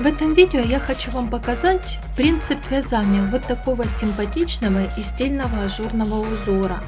В этом видео я хочу вам показать принцип вязания вот такого симпатичного и стильного ажурного узора.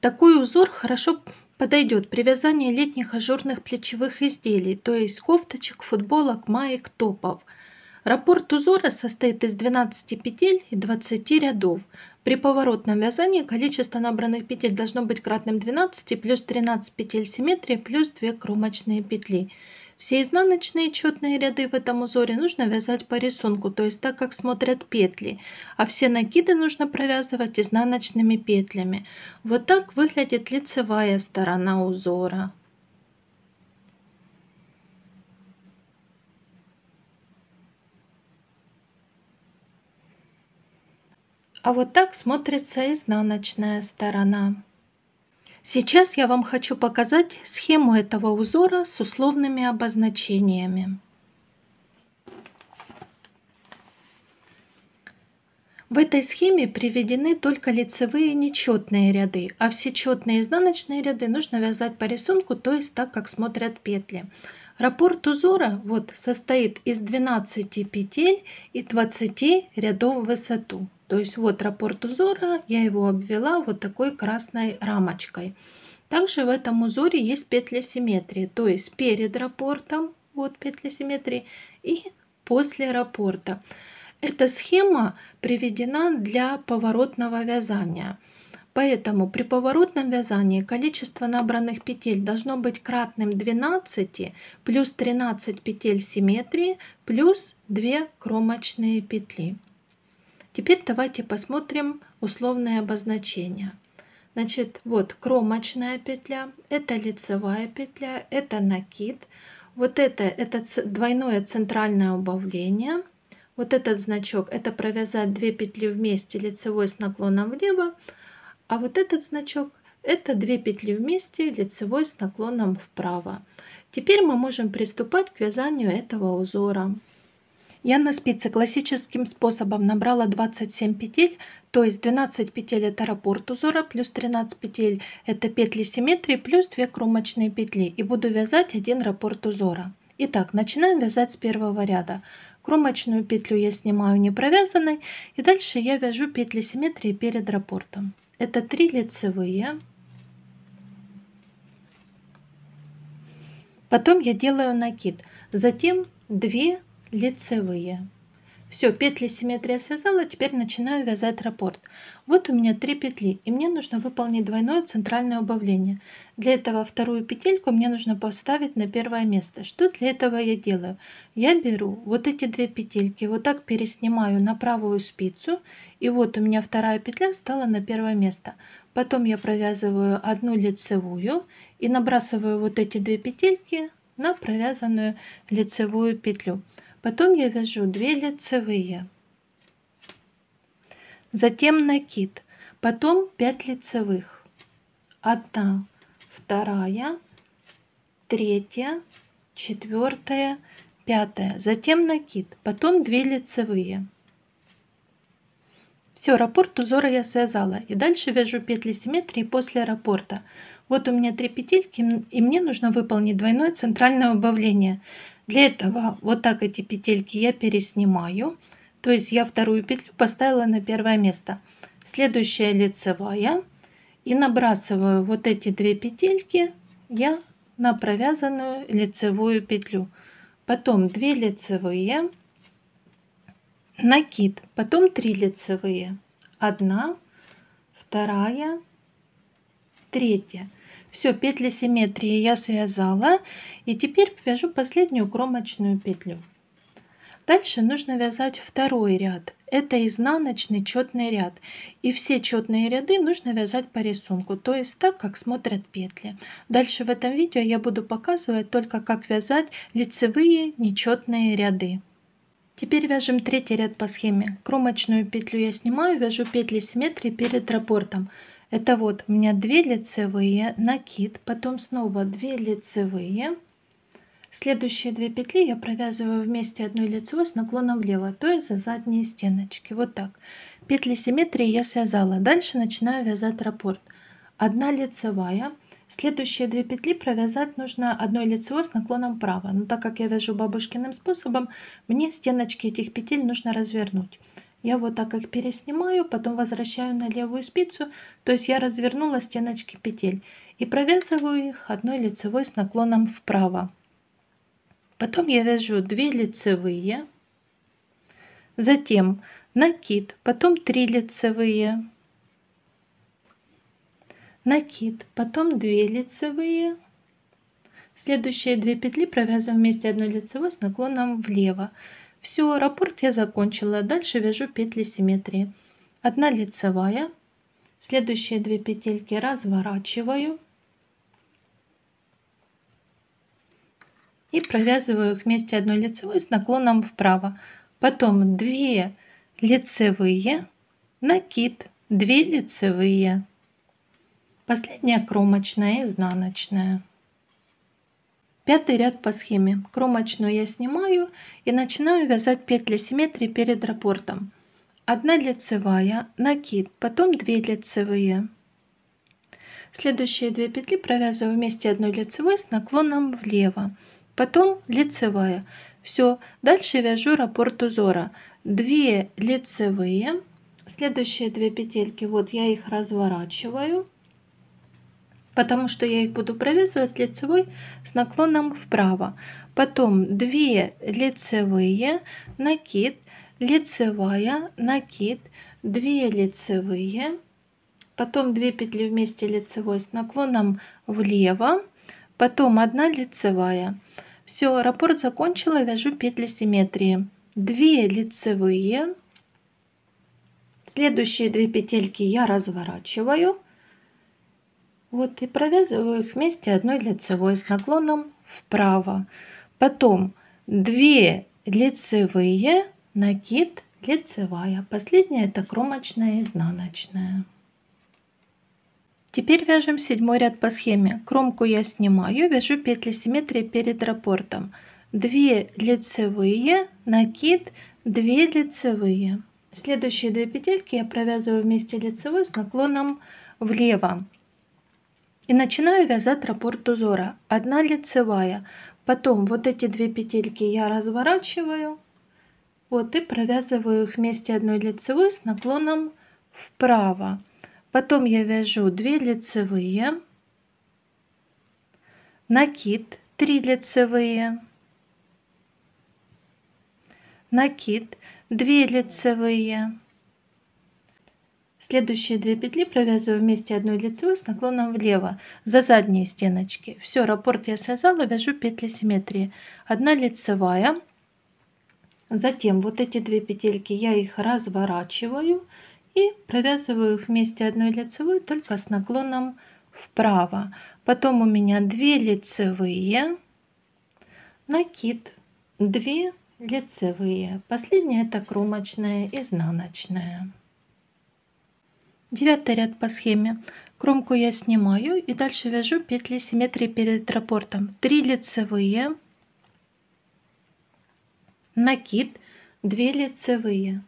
Такой узор хорошо подойдет при вязании летних ажурных плечевых изделий, то есть кофточек, футболок, маек, топов. Раппорт узора состоит из 12 петель и 20 рядов. При поворотном вязании количество набранных петель должно быть кратным 12 плюс 13 петель симметрии плюс 2 кромочные петли. Все изнаночные четные ряды в этом узоре нужно вязать по рисунку, то есть так, как смотрят петли, а все накиды нужно провязывать изнаночными петлями. Вот так выглядит лицевая сторона узора. А вот так смотрится изнаночная сторона. Сейчас я вам хочу показать схему этого узора с условными обозначениями. В этой схеме приведены только лицевые нечетные ряды, а все четные изнаночные ряды нужно вязать по рисунку, то есть так, как смотрят петли. Раппорт узора вот, состоит из 12 петель и 20 рядов в высоту. То есть вот раппорт узора, я его обвела вот такой красной рамочкой. Также в этом узоре есть петли симметрии, то есть перед раппортом, вот петли симметрии, и после раппорта. Эта схема приведена для поворотного вязания – Поэтому при поворотном вязании количество набранных петель должно быть кратным 12 плюс 13 петель симметрии плюс 2 кромочные петли. Теперь давайте посмотрим условное обозначение. Значит, вот кромочная петля, это лицевая петля, это накид, вот это, это двойное центральное убавление, вот этот значок, это провязать две петли вместе лицевой с наклоном влево, а вот этот значок – это две петли вместе лицевой с наклоном вправо. Теперь мы можем приступать к вязанию этого узора. Я на спице классическим способом набрала 27 петель, то есть 12 петель это раппорт узора, плюс 13 петель это петли симметрии, плюс 2 кромочные петли и буду вязать один раппорт узора. Итак, начинаем вязать с первого ряда. Кромочную петлю я снимаю не провязанной и дальше я вяжу петли симметрии перед раппортом. Это три лицевые. Потом я делаю накид. Затем две лицевые. Все, петли симметрия связала, теперь начинаю вязать раппорт. Вот у меня 3 петли, и мне нужно выполнить двойное центральное убавление. Для этого вторую петельку мне нужно поставить на первое место. Что для этого я делаю? Я беру вот эти две петельки, вот так переснимаю на правую спицу, и вот у меня вторая петля стала на первое место. Потом я провязываю одну лицевую и набрасываю вот эти две петельки на провязанную лицевую петлю. Потом я вяжу 2 лицевые. Затем накид. Потом 5 лицевых. 1, 2, 3, 4, 5. Затем накид. Потом 2 лицевые. Все, раппорт узора я связала. И дальше вяжу петли симметрии после раппорта. Вот у меня три петельки, и мне нужно выполнить двойное центральное убавление. Для этого вот так эти петельки я переснимаю. То есть я вторую петлю поставила на первое место. Следующая лицевая. И набрасываю вот эти две петельки я на провязанную лицевую петлю. Потом 2 лицевые. Накид. Потом 3 лицевые. 1, 2, 3. Все, петли симметрии я связала. И теперь вяжу последнюю кромочную петлю. Дальше нужно вязать второй ряд. Это изнаночный четный ряд. И все четные ряды нужно вязать по рисунку, то есть так, как смотрят петли. Дальше в этом видео я буду показывать только, как вязать лицевые нечетные ряды. Теперь вяжем третий ряд по схеме. Кромочную петлю я снимаю, вяжу петли симметрии перед рапортом. Это вот у меня 2 лицевые, накид, потом снова 2 лицевые. Следующие две петли я провязываю вместе одной лицевой с наклоном влево, а то есть за задние стеночки. Вот так. Петли симметрии я связала. Дальше начинаю вязать раппорт. Одна лицевая. Следующие две петли провязать нужно одной лицевой с наклоном вправо. Но так как я вяжу бабушкиным способом, мне стеночки этих петель нужно развернуть. Я вот так их переснимаю, потом возвращаю на левую спицу, то есть я развернула стеночки петель и провязываю их одной лицевой с наклоном вправо. Потом я вяжу 2 лицевые, затем накид, потом 3 лицевые, накид, потом 2 лицевые. Следующие 2 петли провязываю вместе одной лицевой с наклоном влево. Все, раппорт я закончила. Дальше вяжу петли симметрии. Одна лицевая. Следующие две петельки разворачиваю. И провязываю их вместе одной лицевой с наклоном вправо. Потом две лицевые, накид, две лицевые. Последняя кромочная, изнаночная. Пятый ряд по схеме. Кромочную я снимаю и начинаю вязать петли симметрии перед раппортом. Одна лицевая, накид, потом две лицевые. Следующие две петли провязываю вместе одной лицевой с наклоном влево, потом лицевая. Все, дальше вяжу раппорт узора. Две лицевые, следующие две петельки, вот я их разворачиваю потому что я их буду провязывать лицевой с наклоном вправо. Потом 2 лицевые, накид, лицевая, накид, 2 лицевые, потом 2 петли вместе лицевой с наклоном влево, потом 1 лицевая. Все, раппорт закончила, вяжу петли симметрии. 2 лицевые, следующие 2 петельки я разворачиваю вот и провязываю их вместе одной лицевой с наклоном вправо. Потом 2 лицевые, накид, лицевая. Последняя это кромочная, изнаночная. Теперь вяжем седьмой ряд по схеме. Кромку я снимаю, вяжу петли симметрии перед рапортом. 2 лицевые, накид, 2 лицевые. Следующие две петельки я провязываю вместе лицевой с наклоном влево. И начинаю вязать раппорт узора. Одна лицевая. Потом вот эти две петельки я разворачиваю. Вот и провязываю их вместе одной лицевой с наклоном вправо. Потом я вяжу 2 лицевые, накид 3 лицевые, накид 2 лицевые, Следующие две петли провязываю вместе одной лицевой с наклоном влево за задние стеночки. Все, раппорт я связала, вяжу петли симметрии. Одна лицевая. Затем вот эти две петельки я их разворачиваю и провязываю их вместе одной лицевой, только с наклоном вправо. Потом у меня две лицевые, накид, две лицевые. Последняя это кромочная, изнаночная. Девятый ряд по схеме. Кромку я снимаю и дальше вяжу петли симметрии перед рапортом. 3 лицевые, накид, 2 лицевые.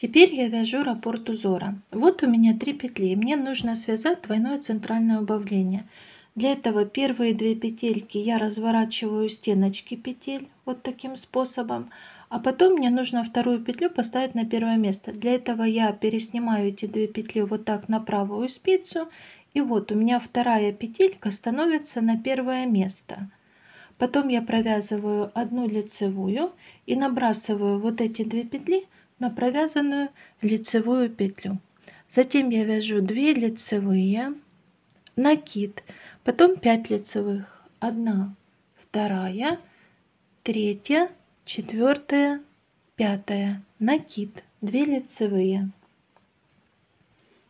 Теперь я вяжу раппорт узора. Вот у меня 3 петли. Мне нужно связать двойное центральное убавление. Для этого первые две петельки я разворачиваю стеночки петель вот таким способом, а потом мне нужно вторую петлю поставить на первое место. Для этого я переснимаю эти две петли вот так на правую спицу. И вот у меня вторая петелька становится на первое место. Потом я провязываю одну лицевую и набрасываю вот эти две петли на провязанную лицевую петлю. Затем я вяжу 2 лицевые, накид, потом 5 лицевых, 1, 2, 3, четвертая, пятая, накид, две лицевые.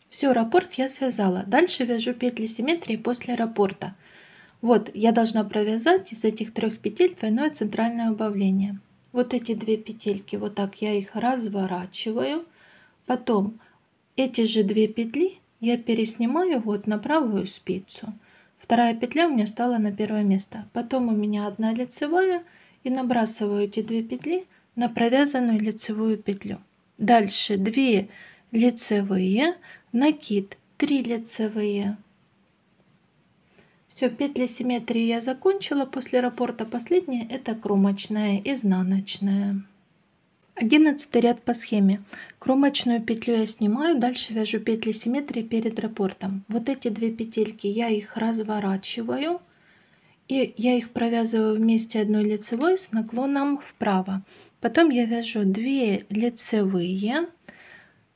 Все, раппорт я связала. Дальше вяжу петли симметрии после раппорта. Вот, я должна провязать из этих трех петель двойное центральное убавление. Вот эти две петельки, вот так я их разворачиваю. Потом эти же две петли я переснимаю вот на правую спицу. Вторая петля у меня стала на первое место. Потом у меня одна лицевая, и набрасываю эти две петли на провязанную лицевую петлю. Дальше 2 лицевые, накид 3 лицевые. Все, петли симметрии я закончила. После раппорта последняя это кромочная, изнаночная. 11 ряд по схеме. Кромочную петлю я снимаю, дальше вяжу петли симметрии перед раппортом. Вот эти две петельки я их разворачиваю и я их провязываю вместе одной лицевой с наклоном вправо. Потом я вяжу 2 лицевые,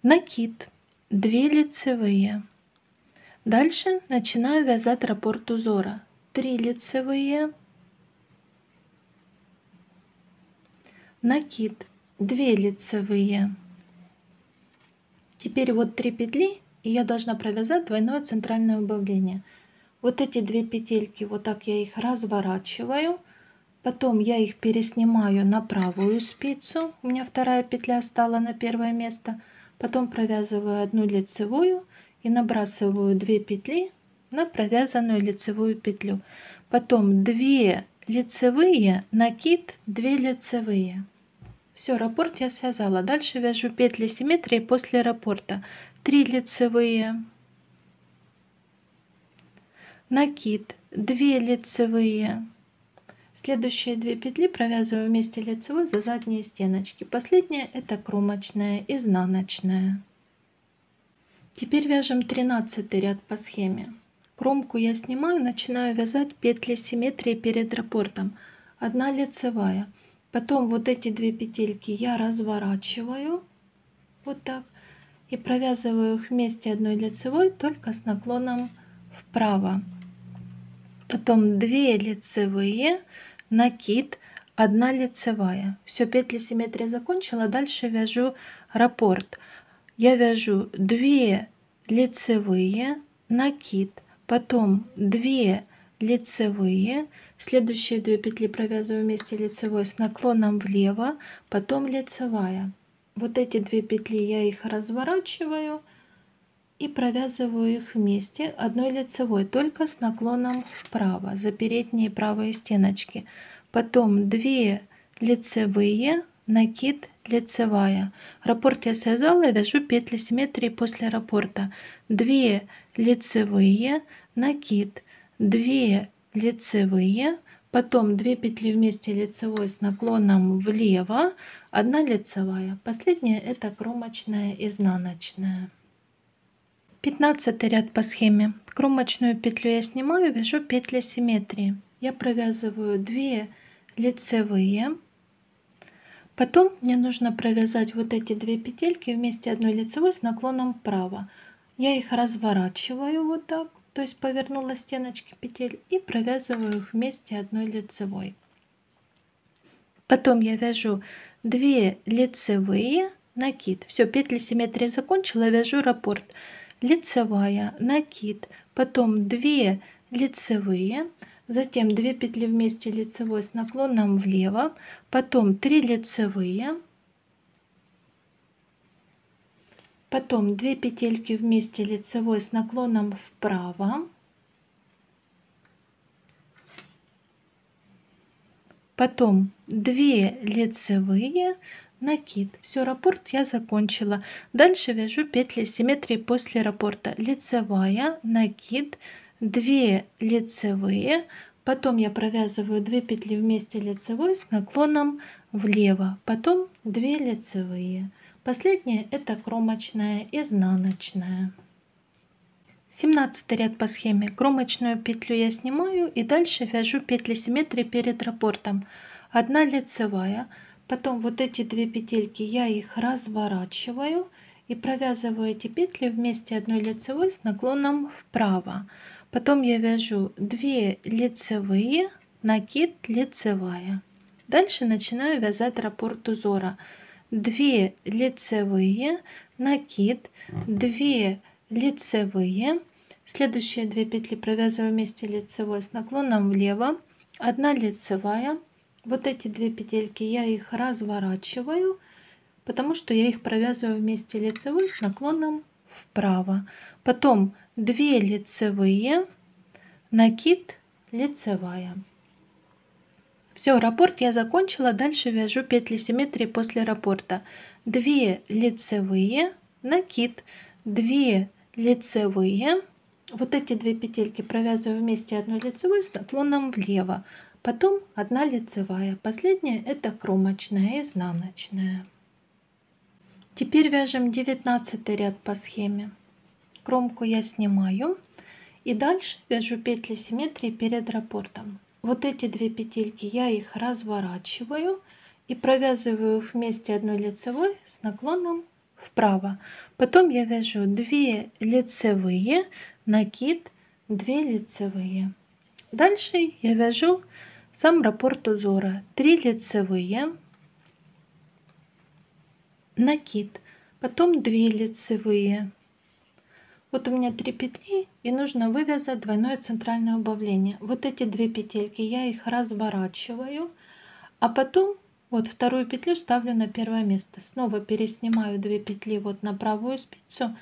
накид, 2 лицевые. Дальше начинаю вязать раппорт узора. 3 лицевые, накид, 2 лицевые. Теперь вот 3 петли, и я должна провязать двойное центральное убавление. Вот эти две петельки, вот так я их разворачиваю. Потом я их переснимаю на правую спицу. У меня вторая петля стала на первое место. Потом провязываю одну лицевую и набрасываю две петли на провязанную лицевую петлю. Потом 2 лицевые, накид 2 лицевые. Все, раппорт я связала. Дальше вяжу петли симметрии после раппорта. 3 лицевые, накид 2 лицевые Следующие две петли провязываю вместе лицевой за задние стеночки. Последняя это кромочная, изнаночная. Теперь вяжем 13 ряд по схеме. Кромку я снимаю, начинаю вязать петли симметрии перед рапортом. Одна лицевая. Потом вот эти две петельки я разворачиваю. Вот так. И провязываю их вместе одной лицевой, только с наклоном вправо потом 2 лицевые, накид, 1 лицевая. Все, петли симметрии закончила, дальше вяжу раппорт. Я вяжу 2 лицевые, накид, потом 2 лицевые, следующие 2 петли провязываю вместе лицевой с наклоном влево, потом лицевая. Вот эти две петли я их разворачиваю, и провязываю их вместе одной лицевой, только с наклоном вправо за передние правые стеночки. Потом 2 лицевые, накид лицевая. Раппорт я связала, и вяжу петли симметрии после раппорта. 2 лицевые, накид, 2 лицевые, потом 2 петли вместе лицевой с наклоном влево, 1 лицевая. Последняя это кромочная изнаночная. 15 ряд по схеме. Кромочную петлю я снимаю, вяжу петли симметрии. Я провязываю 2 лицевые. Потом мне нужно провязать вот эти две петельки вместе одной лицевой с наклоном вправо. Я их разворачиваю вот так, то есть повернула стеночки петель и провязываю их вместе одной лицевой. Потом я вяжу 2 лицевые накид. Все, петли симметрии закончила, вяжу раппорт лицевая, накид, потом 2 лицевые, затем 2 петли вместе лицевой с наклоном влево, потом 3 лицевые, потом 2 петельки вместе лицевой с наклоном вправо, потом 2 лицевые, накид. Все, раппорт я закончила. Дальше вяжу петли симметрии после раппорта. Лицевая, накид, 2 лицевые, потом я провязываю 2 петли вместе лицевой с наклоном влево, потом 2 лицевые. Последняя это кромочная, изнаночная. 17 ряд по схеме. Кромочную петлю я снимаю и дальше вяжу петли симметрии перед раппортом. 1 лицевая, Потом вот эти две петельки я их разворачиваю и провязываю эти петли вместе одной лицевой с наклоном вправо. Потом я вяжу 2 лицевые, накид лицевая. Дальше начинаю вязать раппорт узора. 2 лицевые, накид, 2 лицевые. Следующие две петли провязываю вместе лицевой с наклоном влево, 1 лицевая, вот эти две петельки я их разворачиваю, потому что я их провязываю вместе лицевой с наклоном вправо. Потом 2 лицевые, накид, лицевая. Все, раппорт я закончила. Дальше вяжу петли симметрии после раппорта. 2 лицевые, накид, 2 лицевые. Вот эти две петельки провязываю вместе одну лицевой с наклоном влево потом одна лицевая, последняя это кромочная, изнаночная. Теперь вяжем 19 ряд по схеме. Кромку я снимаю и дальше вяжу петли симметрии перед рапортом. Вот эти две петельки я их разворачиваю и провязываю вместе одной лицевой с наклоном вправо. Потом я вяжу 2 лицевые, накид, 2 лицевые. Дальше я вяжу сам раппорт узора. три лицевые, накид, потом две лицевые. Вот у меня три петли и нужно вывязать двойное центральное убавление. Вот эти две петельки я их разворачиваю, а потом вот вторую петлю ставлю на первое место. Снова переснимаю две петли вот на правую спицу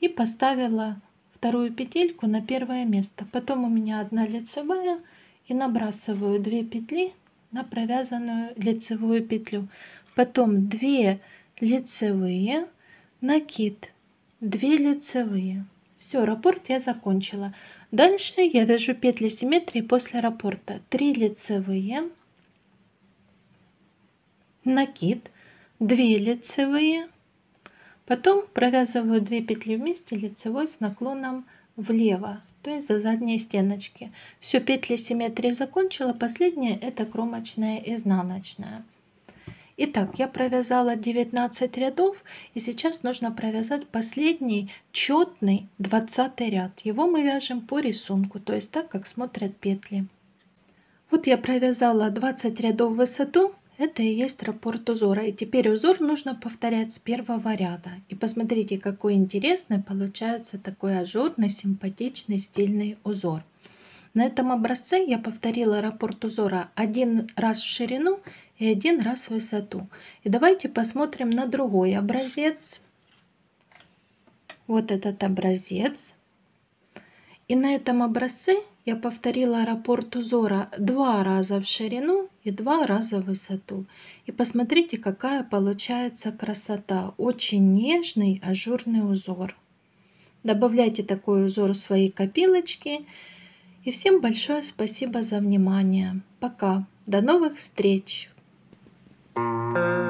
и поставила вторую петельку на первое место. Потом у меня одна лицевая и набрасываю 2 петли на провязанную лицевую петлю. Потом 2 лицевые, накид, 2 лицевые. Все, раппорт я закончила. Дальше я вяжу петли симметрии после раппорта. 3 лицевые, накид, 2 лицевые, потом провязываю 2 петли вместе лицевой с наклоном влево то есть за задние стеночки. Все, петли симметрии закончила. Последняя это кромочная изнаночная. Итак, я провязала 19 рядов, и сейчас нужно провязать последний четный 20 ряд. Его мы вяжем по рисунку, то есть так, как смотрят петли. Вот я провязала 20 рядов в высоту, это и есть раппорт узора. И теперь узор нужно повторять с первого ряда. И посмотрите, какой интересный получается такой ажурный, симпатичный, стильный узор. На этом образце я повторила раппорт узора один раз в ширину и один раз в высоту. И давайте посмотрим на другой образец. Вот этот образец. И на этом образце я повторила раппорт узора два раза в ширину и два раза в высоту. И посмотрите, какая получается красота. Очень нежный ажурный узор. Добавляйте такой узор в свои копилочки. И всем большое спасибо за внимание. Пока. До новых встреч. Thank you.